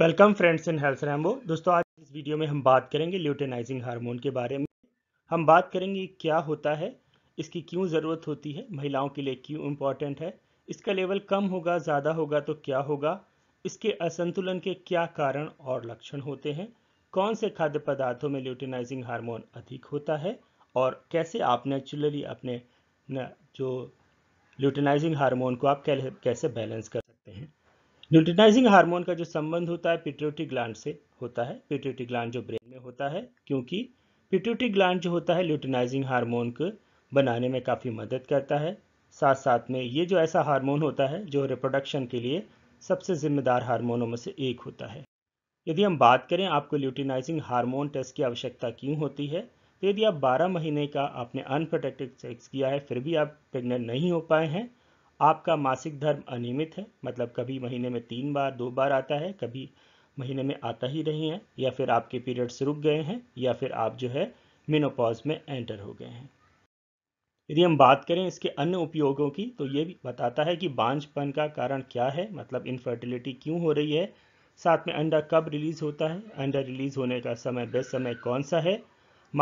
welcome friends in health Rambo दोस्तों आज इस वीडियो में हम बात करेंगे ल्यूटेनाइजिंग हार्मोन के बारे में हम बात करेंगे क्या होता है इसकी क्यों ज़रूरत होती है महिलाओं के लिए क्यों इम्पॉर्टेंट है इसका लेवल कम होगा ज़्यादा होगा तो क्या होगा इसके असंतुलन के क्या कारण और लक्षण होते हैं कौन से खाद्य पदार्थों में ल्यूटेनाइजिंग हारमोन अधिक होता है और कैसे आप नेचुरली अपने जो ल्यूटेनाइजिंग हारमोन को आप कैसे बैलेंस कर सकते हैं ल्यूटिनाइजिंग हार्मोन का जो संबंध होता है पिट्यूटरी ग्लैंड से होता है पिट्यूटरी ग्लैंड जो ब्रेन में होता है क्योंकि पिट्यूटरी ग्लैंड जो होता है ल्यूटिनाइजिंग हार्मोन को बनाने में काफ़ी मदद करता है साथ साथ में ये जो ऐसा हार्मोन होता है जो रिप्रोडक्शन के लिए सबसे जिम्मेदार हार्मोनों में से एक होता है यदि हम बात करें आपको ल्यूटिनाइजिंग हार्मोन टेस्ट की आवश्यकता क्यों होती है तो यदि आप 12 महीने का आपने अनप्रोटेक्टेड सेक्स किया है फिर भी आप प्रेग्नेंट नहीं हो पाए हैं आपका मासिक धर्म अनियमित है मतलब कभी महीने में तीन बार दो बार आता है कभी महीने में आता ही नहीं है या फिर आपके पीरियड्स रुक गए हैं या फिर आप जो है मिनोपॉज में एंटर हो गए हैं यदि हम बात करें इसके अन्य उपयोगों की तो ये भी बताता है कि बांझपन का कारण क्या है मतलब इनफर्टिलिटी क्यों हो रही है साथ में अंडा कब रिलीज होता है अंडा रिलीज होने का समय बेस्ट समय कौन सा है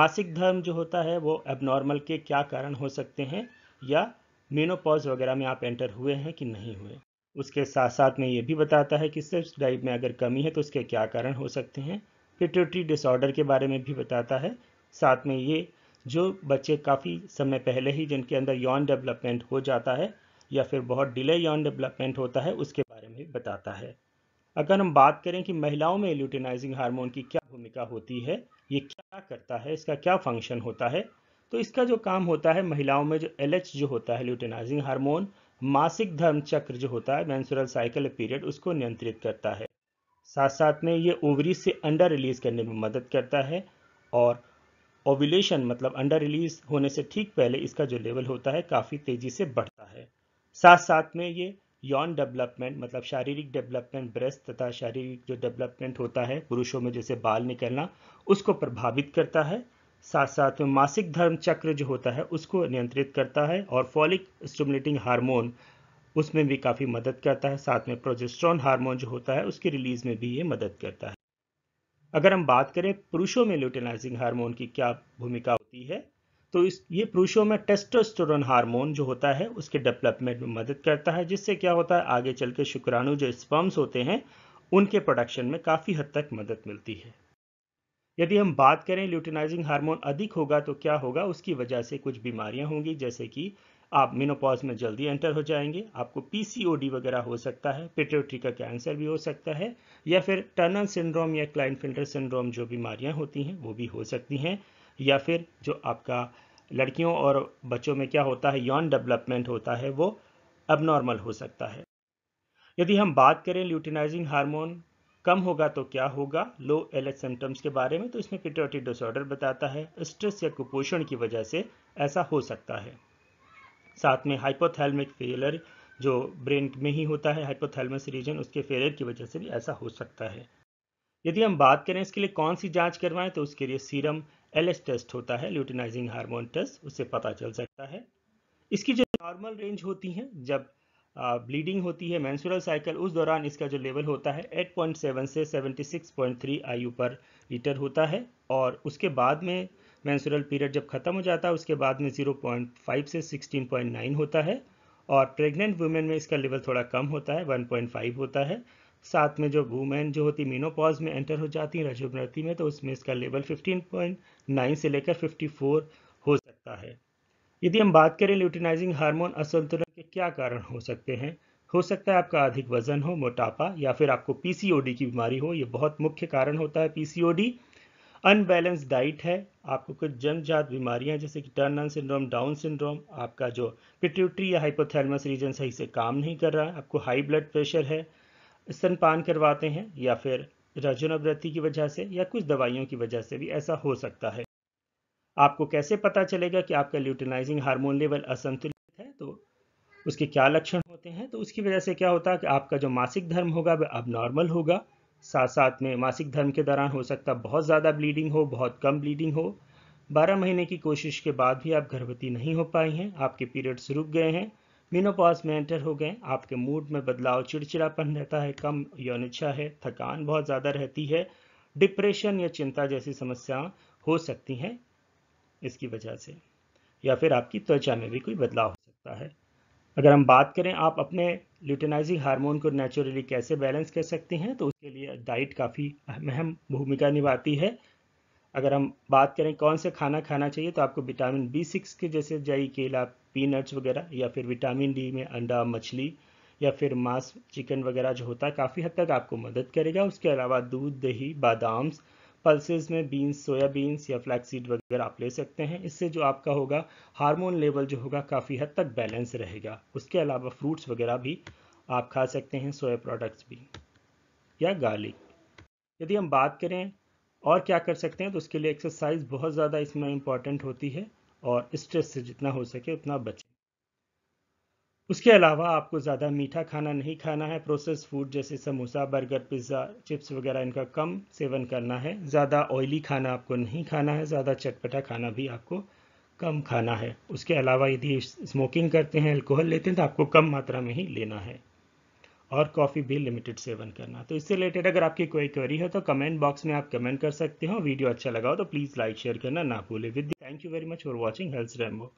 मासिक धर्म जो होता है वो एबनॉर्मल के क्या कारण हो सकते हैं या मीनोपॉज वगैरह में आप एंटर हुए हैं कि नहीं हुए उसके साथ साथ में ये भी बताता है कि सेक्स ड्राइव में अगर कमी है तो उसके क्या कारण हो सकते हैं पिट्यूटरी डिसऑर्डर के बारे में भी बताता है साथ में ये जो बच्चे काफ़ी समय पहले ही जिनके अंदर यौन डेवलपमेंट हो जाता है या फिर बहुत डिले यौन डेवलपमेंट होता है उसके बारे में बताता है अगर हम बात करें कि महिलाओं में ल्यूटिनाइजिंग हार्मोन की क्या भूमिका होती है ये क्या करता है इसका क्या फंक्शन होता है तो इसका जो काम होता है महिलाओं में जो एल जो होता है ल्यूटेनाइजिंग हार्मोन मासिक धर्म चक्र जो होता है मैंसुरल साइकिल पीरियड उसको नियंत्रित करता है साथ साथ में ये ओवरी से अंडर रिलीज करने में मदद करता है और ओविलेशन मतलब अंडर रिलीज होने से ठीक पहले इसका जो लेवल होता है काफ़ी तेज़ी से बढ़ता है साथ साथ में ये यौन डेवलपमेंट मतलब शारीरिक डेवलपमेंट ब्रेस्ट तथा शारीरिक जो डेवलपमेंट होता है पुरुषों में जैसे बाल निकलना उसको प्रभावित करता है साथ साथ मासिक धर्म चक्र जो होता है उसको नियंत्रित करता है और फॉलिक स्टिमुलेटिंग हार्मोन उसमें भी काफ़ी मदद करता है साथ में प्रोजेस्ट्रॉन हार्मोन जो होता है उसकी रिलीज में भी ये मदद करता है अगर हम बात करें पुरुषों में ल्यूटेनाइजिंग हार्मोन की क्या भूमिका होती है तो इस ये पुरुषों में टेस्टोस्टेरोन हार्मोन जो होता है उसके डेवलपमेंट में मदद करता है जिससे क्या होता है आगे चल के शुक्राणु जो स्पर्म्स होते हैं उनके प्रोडक्शन में काफ़ी हद तक मदद मिलती है यदि हम बात करें ल्यूटिनाइजिंग हार्मोन अधिक होगा तो क्या होगा उसकी वजह से कुछ बीमारियां होंगी जैसे कि आप मिनोपॉज में जल्दी एंटर हो जाएंगे आपको पीसीओडी वगैरह हो सकता है पेट्रोट्री का कैंसर भी हो सकता है या फिर टर्नल सिंड्रोम या क्लाइन फिल्टर सिंड्रोम जो बीमारियां होती हैं वो भी हो सकती हैं या फिर जो आपका लड़कियों और बच्चों में क्या होता है यौन डेवलपमेंट होता है वो अब नॉर्मल हो सकता है यदि हम बात करें ल्यूटिनाइजिंग हार्मोन कम होगा तो क्या होगा लो एल एच सिम्टम्स के बारे में तो इसमें पिट्योटरी डिसऑर्डर बताता है स्ट्रेस या कुपोषण की वजह से ऐसा हो सकता है साथ में हाइपोथैलमिक फेलर जो ब्रेन में ही होता है हाइपोथैलमस रीजन उसके फेलर की वजह से भी ऐसा हो सकता है यदि हम बात करें इसके लिए कौन सी जांच करवाएं तो उसके लिए सीरम एल टेस्ट होता है ल्यूटिनाइजिंग हार्मोन टेस्ट उससे पता चल सकता है इसकी जो नॉर्मल रेंज होती है जब ब्लीडिंग होती है मैंसुरल साइकिल उस दौरान इसका जो लेवल होता है 8.7 से 76.3 आयु पर लीटर होता है और उसके बाद में मैंसुरल पीरियड जब ख़त्म हो जाता है उसके बाद में 0.5 से 16.9 होता है और प्रेग्नेंट वुमेन में इसका लेवल थोड़ा कम होता है 1.5 होता है साथ में जो वुमेन जो होती है मीनोपॉज में एंटर हो जाती है रजोगृति में तो उसमें इसका लेवल फिफ्टीन से लेकर फिफ्टी हो सकता है यदि हम बात करें ल्यूटिनाइजिंग हार्मोन असंतुलन के क्या कारण हो सकते हैं हो सकता है आपका अधिक वजन हो मोटापा या फिर आपको पीसीओडी की बीमारी हो ये बहुत मुख्य कारण होता है पीसीओडी अनबैलेंस डाइट है आपको कुछ जनजात बीमारियां जैसे कि टर्न सिंड्रोम डाउन सिंड्रोम आपका जो पिट्यूटरी या हाइपोथैलमस रीजन सही से काम नहीं कर रहा है आपको हाई ब्लड प्रेशर है स्तनपान करवाते हैं या फिर रजनोवृत्ति की वजह से या कुछ दवाइयों की वजह से भी ऐसा हो सकता है आपको कैसे पता चलेगा कि आपका ल्यूटिनाइजिंग हार्मोन लेवल असंतुलित है तो उसके क्या लक्षण होते हैं तो उसकी वजह से क्या होता है कि आपका जो मासिक धर्म होगा वह अब नॉर्मल होगा साथ साथ में मासिक धर्म के दौरान हो सकता है बहुत ज़्यादा ब्लीडिंग हो बहुत कम ब्लीडिंग हो बारह महीने की कोशिश के बाद भी आप गर्भवती नहीं हो पाई हैं आपके पीरियड्स रुक गए हैं मीनोपॉज में एंटर हो गए आपके मूड में बदलाव चिड़चिड़ापन रहता है कम यौन इच्छा है थकान बहुत ज़्यादा रहती है डिप्रेशन या चिंता जैसी समस्याएं हो सकती हैं इसकी वजह से या फिर आपकी त्वचा में भी कोई बदलाव हो सकता है अगर हम बात करें आप अपने ल्यूटेनाइजिंग हार्मोन को नेचुरली कैसे बैलेंस कर सकती हैं तो उसके लिए डाइट काफ़ी अहम भूमिका निभाती है अगर हम बात करें कौन से खाना खाना चाहिए तो आपको विटामिन बी सिक्स के जैसे जई केला पीनट्स वगैरह या फिर विटामिन डी में अंडा मछली या फिर मांस चिकन वगैरह जो होता है काफ़ी हद तक आपको मदद करेगा उसके अलावा दूध दही बादाम्स पल्सेस में बीन्स सोया बीन्स या फ्लैक्सीड वगैरह आप ले सकते हैं इससे जो आपका होगा हार्मोन लेवल जो होगा काफ़ी हद तक बैलेंस रहेगा उसके अलावा फ्रूट्स वगैरह भी आप खा सकते हैं सोया प्रोडक्ट्स भी या गार्लिक यदि हम बात करें और क्या कर सकते हैं तो उसके लिए एक्सरसाइज बहुत ज़्यादा इसमें इम्पॉर्टेंट होती है और स्ट्रेस से जितना हो सके उतना बचे उसके अलावा आपको ज़्यादा मीठा खाना नहीं खाना है प्रोसेस फूड जैसे समोसा बर्गर पिज़्ज़ा चिप्स वगैरह इनका कम सेवन करना है ज़्यादा ऑयली खाना आपको नहीं खाना है ज़्यादा चटपटा खाना भी आपको कम खाना है उसके अलावा यदि स्मोकिंग करते हैं अल्कोहल लेते हैं तो आपको कम मात्रा में ही लेना है और कॉफ़ी भी लिमिटेड सेवन करना तो इससे रिलेटेड अगर आपकी कोई क्वेरी है तो कमेंट बॉक्स में आप कमेंट कर सकते हो वीडियो अच्छा लगा हो तो प्लीज़ लाइक शेयर करना ना भूले with thank you very much for watching health Remo